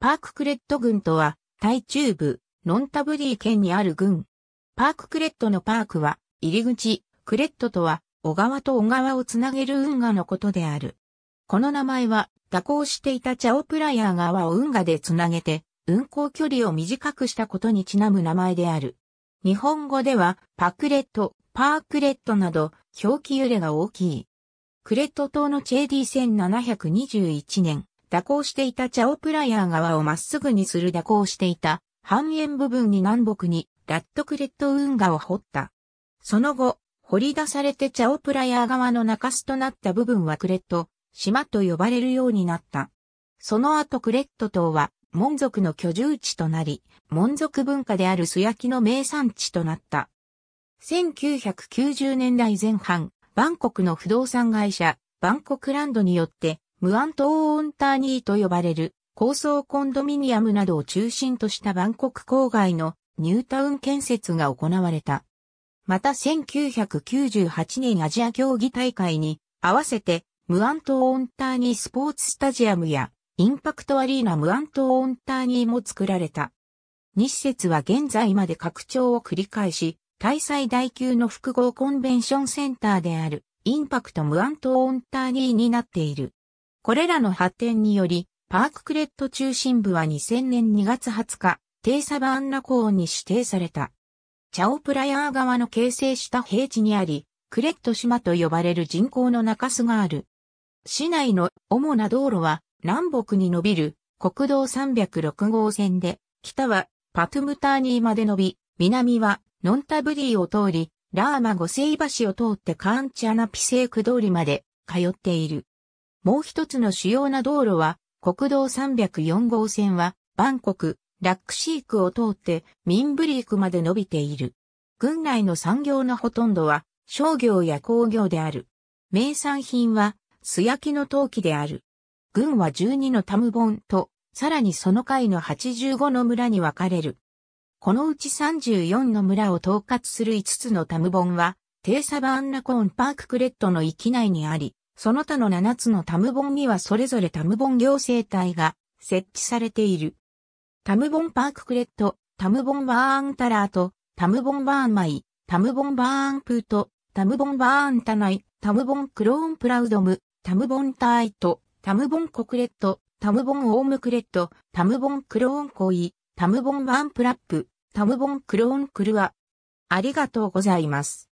パーククレット郡とは、タイ中部、ノンタブリー県にある郡。パーククレットのパークは、入り口、クレットとは、小川と小川をつなげる運河のことである。この名前は、蛇行していたチャオプライヤー川を運河でつなげて、運行距離を短くしたことにちなむ名前である。日本語では、パクレット、パークレットなど、表記揺れが大きい。クレット島のチェーディ1721年、蛇行していたチャオプライヤー側をまっすぐにする蛇行していた半円部分に南北にラットクレット運河を掘った。その後、掘り出されてチャオプライヤー側の中州となった部分はクレット、島と呼ばれるようになった。その後クレット島は、門族の居住地となり、門族文化である素焼きの名産地となった。1990年代前半、バンコクの不動産会社、バンコクランドによって、ムアントーオンターニーと呼ばれる高層コンドミニアムなどを中心としたバンコク郊外のニュータウン建設が行われた。また1998年アジア競技大会に合わせてムアントーオンターニースポーツスタジアムやインパクトアリーナムアントオンターニーも作られた。2施設は現在まで拡張を繰り返し、大最大級の複合コンベンションセンターであるインパクトムアントオンターニーになっている。これらの発展により、パーククレット中心部は2000年2月20日、テイサバンナ港に指定された。チャオプラヤー側の形成した平地にあり、クレット島と呼ばれる人口の中州がある。市内の主な道路は南北に伸びる国道306号線で、北はパトゥムターニーまで伸び、南はノンタブディを通り、ラーマ五世橋を通ってカーンチャナピセーク通りまで通っている。もう一つの主要な道路は、国道304号線は、バンコク、ラックシークを通って、ミンブリークまで伸びている。郡内の産業のほとんどは、商業や工業である。名産品は、素焼きの陶器である。郡は12のタムボンと、さらにその回の85の村に分かれる。このうち34の村を統括する5つのタムボンは、テーサバンナコーンパーククレットの域内にあり、その他の7つのタムボンにはそれぞれタムボン行政体が設置されている。タムボンパーククレット、タムボンバーンタラート、タムボンバーンマイ、タムボンバーンプート、タムボンバーンタナイ、タムボンクローンプラウドム、タムボンタイト、タムボンコクレット、タムボンオームクレット、タムボンクローンコイ、タムボンバーンプラップ、タムボンクローンクルア。ありがとうございます。